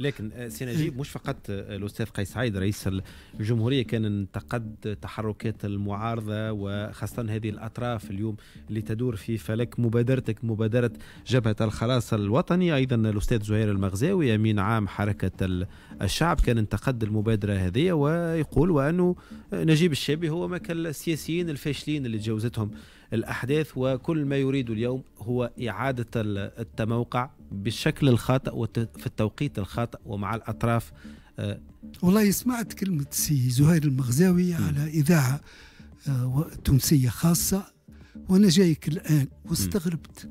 لكن آه، سي نجيب إيه. مش فقط آه، الاستاذ قيس سعيد رئيس الجمهوريه كان انتقد تحركات المعارضه وخاصه هذه الاطراف اليوم اللي تدور في فلك مبادرتك مبادره جبهه الخلاص الوطني ايضا الاستاذ زهير المغزاوي امين عام حركه الشعب كان انتقد المبادره هذه ويقول وانه آه، نجيب الشابي هو ما كان السياسيين الفاشلين اللي تجاوزتهم الاحداث وكل ما يريد اليوم هو اعاده التموقع بالشكل الخاطئ وفي التوقيت الخاطئ الخطأ ومع الأطراف آه، والله سمعت كلمة سي زهير المغزاوي على إذاعة آه، تونسية خاصة وأنا جايك الآن واستغربت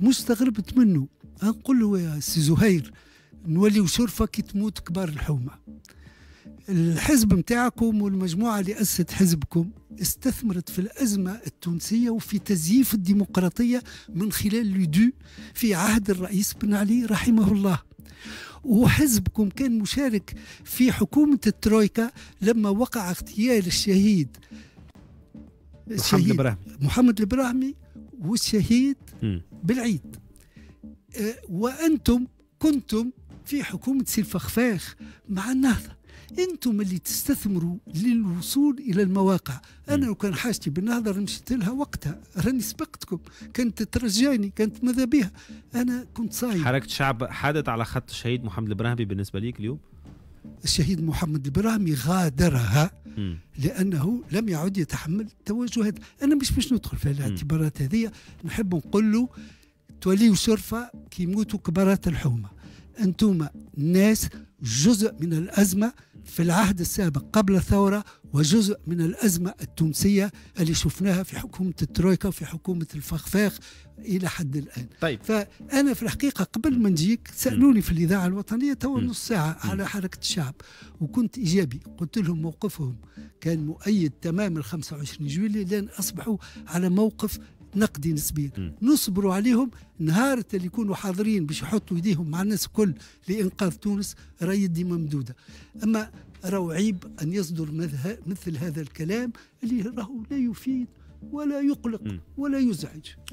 مش استغربت منه نقول له يا سي زهير نولي وشرفه كي تموت كبار الحومة الحزب نتاعكم والمجموعة اللي أسست حزبكم استثمرت في الأزمة التونسية وفي تزييف الديمقراطية من خلال لودو في عهد الرئيس بن علي رحمه الله وحزبكم كان مشارك في حكومة الترويكا لما وقع اغتيال الشهيد الشهيد محمد البراهمي محمد البراهمي والشهيد بالعيد آه، وأنتم كنتم في حكومة سلفخفاخ مع النهضة انتم اللي تستثمروا للوصول الى المواقع انا لو كان حاجتي بالنهضه مشيت لها وقتها راني سبقتكم كانت ترجعني كانت ماذا بها انا كنت صايم حركه الشعب حادت على خط الشهيد محمد البراهمي بالنسبه ليك اليوم الشهيد محمد البراهمي غادرها لانه لم يعد يتحمل التوجهات انا مش باش ندخل في الاعتبارات هذه نحب نقول له توليو شرفه كيموتوا كبارات الحومه انتم ناس جزء من الأزمة في العهد السابق قبل الثورة وجزء من الأزمة التونسية اللي شفناها في حكومة الترويكا وفي حكومة الفخفاخ إلى حد الآن طيب. فأنا في الحقيقة قبل ما نجيك سألوني في الإذاعة الوطنية توا نص ساعة على حركة الشعب وكنت إيجابي قلت لهم موقفهم كان مؤيد تمام ال 25 جويلية لأن أصبحوا على موقف نقدي نسبيا نصبروا عليهم نهار اللي يكونوا حاضرين باش يحطوا ايديهم مع الناس الكل لانقاذ تونس راهي يدي ممدوده اما راهو عيب ان يصدر مثل هذا الكلام اللي راهو لا يفيد ولا يقلق ولا يزعج